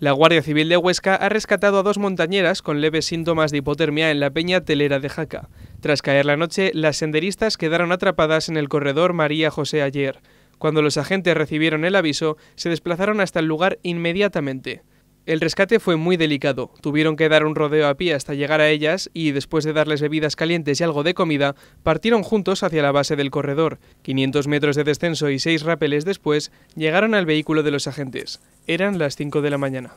La Guardia Civil de Huesca ha rescatado a dos montañeras con leves síntomas de hipotermia en la peña telera de Jaca. Tras caer la noche, las senderistas quedaron atrapadas en el corredor María José ayer. Cuando los agentes recibieron el aviso, se desplazaron hasta el lugar inmediatamente. El rescate fue muy delicado. Tuvieron que dar un rodeo a pie hasta llegar a ellas y, después de darles bebidas calientes y algo de comida, partieron juntos hacia la base del corredor. 500 metros de descenso y seis rápeles después, llegaron al vehículo de los agentes. Eran las 5 de la mañana.